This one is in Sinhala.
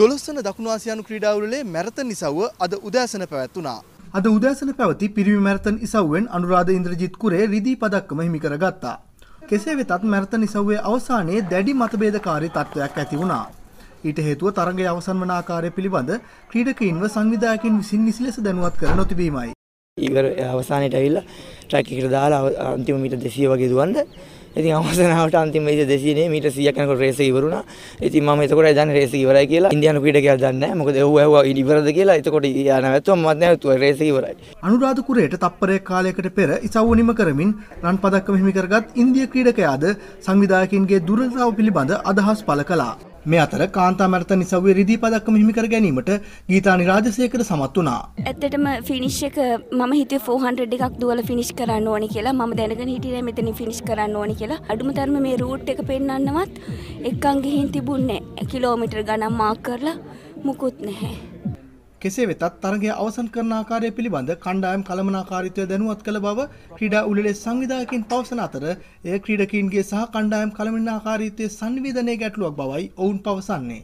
දොළොස්වන දකුණු ආසියානු ක්‍රීඩාවලේ මැරතන් නිසව්ව අද උදෑසන පැවැත්වුණා. අද උදෑසන පැවති පිරිමි මැරතන් ඉසව්වෙන් අනුරාධ ඉන්ද්‍රජිත් කුරේ රිදී පදක්කම හිමි කරගත්තා. කෙසේ වෙතත් මැරතන් ඉසව්වේ අවසානයේ දැඩි මතභේදකාරී තත්ත්වයක් ඇති වුණා. ඊට හේතුව තරගයේ අවසන් වන ආකාරය පිළිබඳ ක්‍රීඩකයින්ව සංවිධායකින් විසින් නිසි දැනුවත් කර නොතිබීමයි. ඉවර අවසානයට ඇවිල්ලා ට්‍රැක් එකට දාලා අන්තිම මීටර් 200 වගේ දුවන්න ඉතින් අවසනාවට අන්තිම ඉතින් 200 නේ මීටර් 100ක් යනකොට රේස් එක ඉවරුණා. ඉතින් මම එතකොටයි දන්නේ රේස් එක ඉවරයි කියලා. ඉන්දියානු ක්‍රීඩකයා දන්නේ නැහැ. මොකද එව්ව එව්ව ඉවරද කියලා. එතකොට යා නැවතුම් මත් නැවතුවා රේස් එක ඉවරයි. අනුරාධපුරයට තත්පරයක කාලයකට පෙර ඉසව්ව නිම කරමින් රන් පදක්කම හිමි කරගත් ඉන්දිය ක්‍රීඩකයාද සංවිධායකින්ගේ දුර්වලතාව පිළිබඳ අදහස් පළ කළා. මේ අතර කාන්තා මැරතන් නිසව්වේ රිදී පදක්කම හිමි කර ගැනීමට ගීතානි රාජසේකර සමත් වුණා. ඇත්තටම ෆිනිෂ් එක මම හිතුවේ 400 එකක් දුවලා ෆිනිෂ් කරන්න ඕනේ කියලා මම දැනගෙන හිටියේ මෙතනින් ෆිනිෂ් කරන්න ඕනේ කියලා. අඩුම තරම මේ රූට් එක පෙන්වන්නවත් එක්කන් ගිහින් තිබුණේ නැහැ. කිලෝමීටර් ගණන් මාක් කරලා මුකුත් නැහැ. කෙසේ වෙතත් තරගය අවසන් කරන ආකාරය පිළිබඳ කණ්ඩායම් කළමනාකාරීත්වය දැනුවත් කළ බව ක්‍රීඩා උළෙලේ සංවිධායකින් පවසන අතර එය ක්‍රීඩකීන්ගේ සහ කණ්ඩායම් කළමනාකාරීත්වයේ සංවේදනයේ ගැටලුවක් බවයි ඔවුන් පවසන්නේ.